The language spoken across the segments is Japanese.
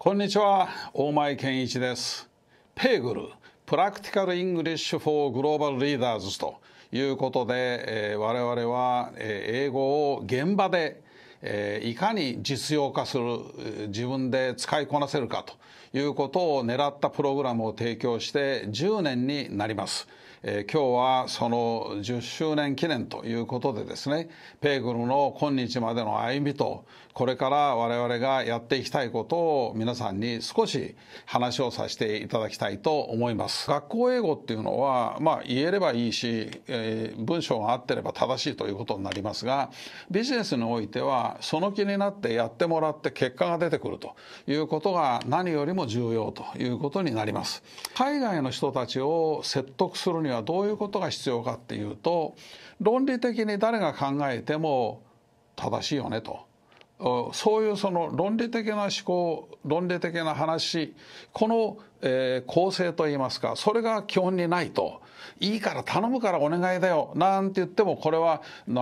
こんにちは大前健一ですペーグルプラクティカル・イングリッシュ・フォー・グローバル・リーダーズということで、えー、我々は、えー、英語を現場でえいかに実用化する自分で使いこなせるかということを狙ったプログラムを提供して10年になります。え今日はその10周年記念ということでですねペーグルの今日までの歩みとこれから我々がやっていきたいことを皆さんに少し話をさせていただきたいと思います学校英語っていうのはまあ言えればいいし、えー、文章が合ってれば正しいということになりますがビジネスにおいてはその気になってやってもらって結果が出てくるということが何よりも重要ということになります。海外の人たちを説得するにはどういうことが必要かっていうと論理的に誰が考えても正しいよねとそういうその論理的な思考論理的な話この、構成といいますかそれが基本にないといいから頼むからお願いだよなんて言ってもこれは必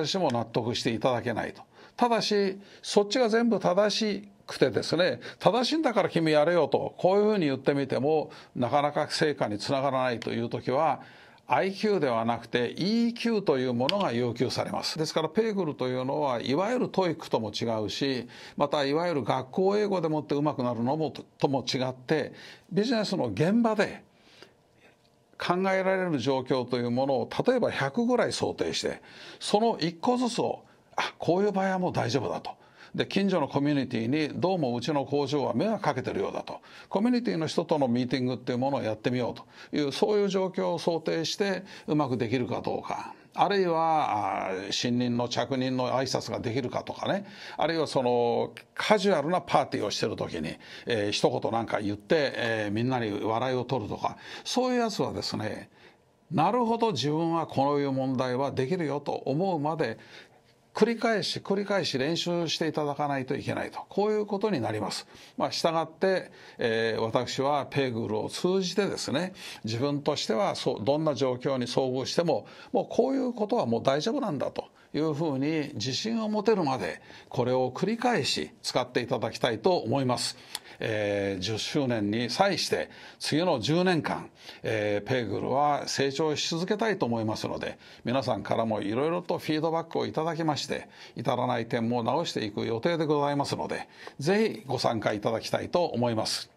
ずしも納得していただけないと。ただしそっちが全部正しくてですね正しいんだから君やれよとこういうふうに言ってみてもなかなか成果につながらないという時は IQ ではなくて EQ というものが要求されます。ですからペーグルというのはいわゆるトイックとも違うし、またいわゆる学校英語でもってうまくなるのもとも違って、ビジネスの現場で考えられる状況というものを例えば100ぐらい想定して、その1個ずつを、あ、こういう場合はもう大丈夫だと。で近所のコミュニティにどうもうちの工場は迷惑かけてるようだとコミュニティの人とのミーティングっていうものをやってみようというそういう状況を想定してうまくできるかどうか。あるいは新任の着任の挨拶ができるかとかねあるいはそのカジュアルなパーティーをしてる時に、えー、一言なんか言って、えー、みんなに笑いを取るとかそういうやつはですねなるほど自分はこういう問題はできるよと思うまで繰り返し繰り返し練習していただかないといけないとこういうことになります。まあ、したがって、えー、私はペグルを通じてですね自分としてはそうどんな状況に遭遇してももうこういうことはもう大丈夫なんだというふうに自信を持てるまでこれを繰り返し使っていただきたいと思います。えー、10周年に際して次の10年間、えー、ペーグルは成長し続けたいと思いますので皆さんからもいろいろとフィードバックをいただきまして至らない点も直していく予定でございますのでぜひご参加いただきたいと思います。